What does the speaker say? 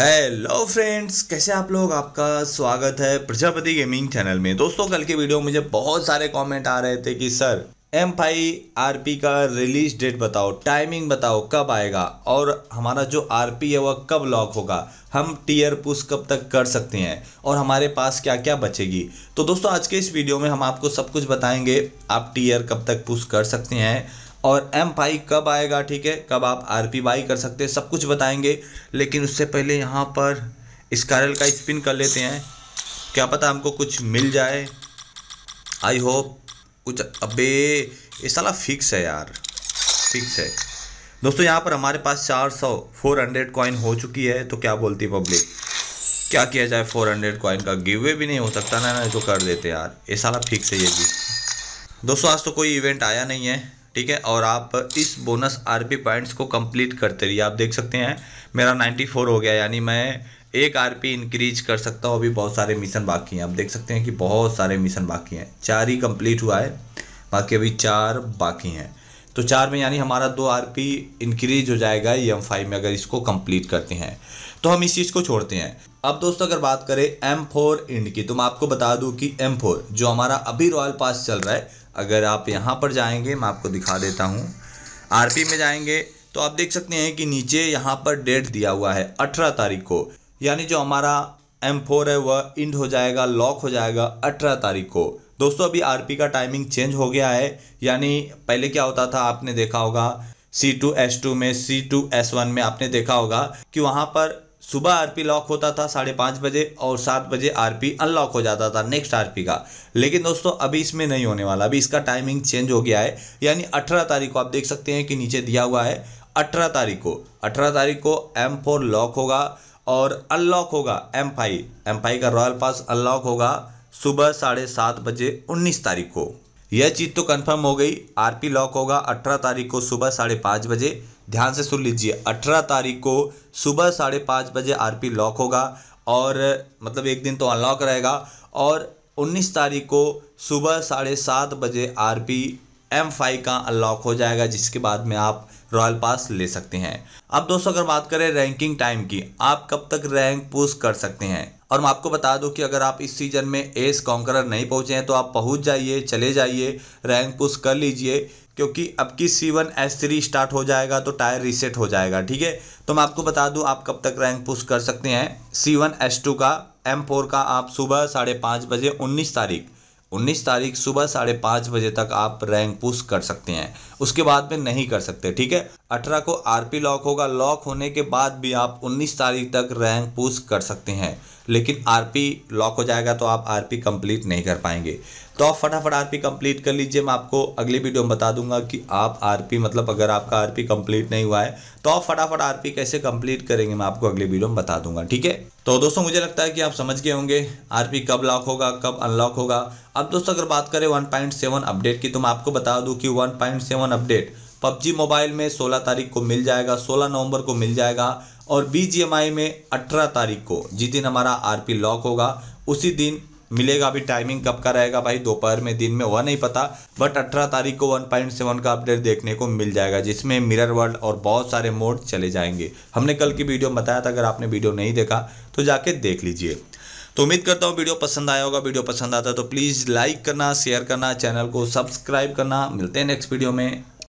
hello friends कैसे आप लोग आपका स्वागत है प्रजापति गेमिंग चैनल में दोस्तों कल के वीडियो में मुझे बहुत सारे कमेंट आ रहे थे कि sir M five R P का रिलीज डेट बताओ टाइमिंग बताओ कब आएगा और हमारा जो आर पी है वह कब लॉक होगा हम टीयर पुश कब तक कर सकते हैं और हमारे पास क्या क्या बचेगी तो दोस्तों आज के इस वीडियो में हम आपको सब कुछ बताएंगे आप टीयर कब तक पुश कर सकते हैं और एम पाई कब आएगा ठीक है कब आप आर पी बाई कर सकते हैं सब कुछ बताएंगे लेकिन उससे पहले यहाँ पर स्कारल का स्पिन कर लेते हैं क्या पता हमको कुछ मिल जाए आई होप कुछ अबे ये साला फिक्स है यार फिक्स है दोस्तों यहाँ पर हमारे पास चार सौ फोर हंड्रेड कॉइन हो चुकी है तो क्या बोलती पब्लिक क्या किया जाए फोर हंड्रेड कॉइन का गिव वे भी नहीं हो सकता ना ना तो कर देते यार ये साला फिक्स है ये भी दोस्तों आज तो कोई इवेंट आया नहीं है ठीक है और आप इस बोनस आर पी पॉइंट्स को कंप्लीट करते रहिए आप देख सकते हैं मेरा 94 हो गया यानी मैं एक आर पी इंक्रीज कर सकता हूँ अभी बहुत सारे मिशन बाकी हैं आप देख सकते हैं कि बहुत सारे मिशन बाकी हैं चार ही कंप्लीट हुआ है बाकी अभी चार बाकी हैं तो चार में यानी हमारा दो आर पी इंक्रीज हो जाएगा ई एम फाइव में अगर इसको कंप्लीट करते हैं तो हम इस चीज़ को छोड़ते हैं अब दोस्तों अगर बात करें एम फोर इंड की तो मैं आपको बता दूं कि एम फोर जो हमारा अभी रॉयल पास चल रहा है अगर आप यहाँ पर जाएंगे मैं आपको दिखा देता हूँ आर पी में जाएंगे तो आप देख सकते हैं कि नीचे यहाँ पर डेट दिया हुआ है अठारह तारीख को यानी जो हमारा एम फोर है वह इंड हो जाएगा लॉक हो जाएगा अठारह तारीख को दोस्तों अभी पी का टाइमिंग चेंज हो गया है यानी पहले क्या होता था आपने देखा होगा सी टू एस टू में सी टू एस वन में आपने देखा होगा कि वहाँ पर सुबह पी लॉक होता था साढ़े पाँच बजे और सात बजे पी अनलॉक हो जाता था नेक्स्ट पी का लेकिन दोस्तों अभी इसमें नहीं होने वाला अभी इसका टाइमिंग चेंज हो गया है यानी अठारह तारीख को आप देख सकते हैं कि नीचे दिया हुआ है अठारह तारीख को अठारह तारीख को एम फोर लॉक होगा और अनलॉक होगा एम फाई एम फाई का रॉयल पास अनलॉक होगा सुबह साढ़े सात बजे उन्नीस तारीख को यह चीज़ तो कंफर्म हो गई आरपी लॉक होगा अठारह तारीख को सुबह साढ़े पाँच बजे ध्यान से सुन लीजिए अठारह तारीख को सुबह साढ़े पाँच बजे आरपी लॉक होगा और मतलब एक दिन तो अनलॉक रहेगा और उन्नीस तारीख को सुबह साढ़े सात बजे आरपी एम फाइव का अनलॉक हो जाएगा जिसके बाद में आप रॉयल पास ले सकते हैं अब दोस्तों अगर बात करें रैंकिंग टाइम की आप कब तक रैंक पुश कर सकते हैं और मैं आपको बता दूं कि अगर आप इस सीजन में एस कॉन्करर नहीं पहुंचे हैं तो आप पहुंच जाइए चले जाइए रैंक पुश कर लीजिए क्योंकि अब की वन एस थ्री स्टार्ट हो जाएगा तो टायर रीसेट हो जाएगा ठीक है तो मैं आपको बता दूं आप कब तक रैंक पुश कर सकते हैं वन एस टू का एम फोर का आप सुबह साढ़े पाँच बजे उन्नीस तारीख उन्नीस तारीख सुबह साढ़े पाँच बजे तक आप रैंक पुश कर सकते हैं उसके बाद में नहीं कर सकते ठीक है अठारह को आरपी लॉक होगा लॉक होने के बाद भी आप उन्नीस तारीख तक रैंक पुश कर सकते हैं लेकिन आरपी लॉक हो जाएगा तो आप आरपी कंप्लीट नहीं कर पाएंगे तो आप फटाफट आरपी कंप्लीट कर लीजिए मैं आपको अगली वीडियो में बता दूंगा कि आप आरपी मतलब अगर आपका आरपी कंप्लीट नहीं हुआ है तो आप फटाफट आरपी कैसे कंप्लीट करेंगे मैं आपको अगली वीडियो में बता दूंगा ठीक है तो दोस्तों मुझे लगता है कि आप समझ गए होंगे आरपी कब लॉक होगा कब अनलॉक होगा अब दोस्तों अगर बात करें 1.7 अपडेट की तो मैं आपको बता दूं कि 1.7 अपडेट पबजी मोबाइल में 16 तारीख को मिल जाएगा 16 नवंबर को मिल जाएगा और बी में 18 तारीख को जिस दिन हमारा आरपी लॉक होगा उसी दिन मिलेगा अभी टाइमिंग कब का रहेगा भाई दोपहर में दिन में वह नहीं पता बट अठारह तारीख को वन पॉइंट सेवन का अपडेट देखने को मिल जाएगा जिसमें मिरर वर्ल्ड और बहुत सारे मोड चले जाएंगे हमने कल की वीडियो बताया था अगर आपने वीडियो नहीं देखा तो जाके देख लीजिए तो उम्मीद करता हूँ वीडियो पसंद आया होगा वीडियो पसंद आता है तो प्लीज़ लाइक करना शेयर करना चैनल को सब्सक्राइब करना मिलते हैं नेक्स्ट वीडियो में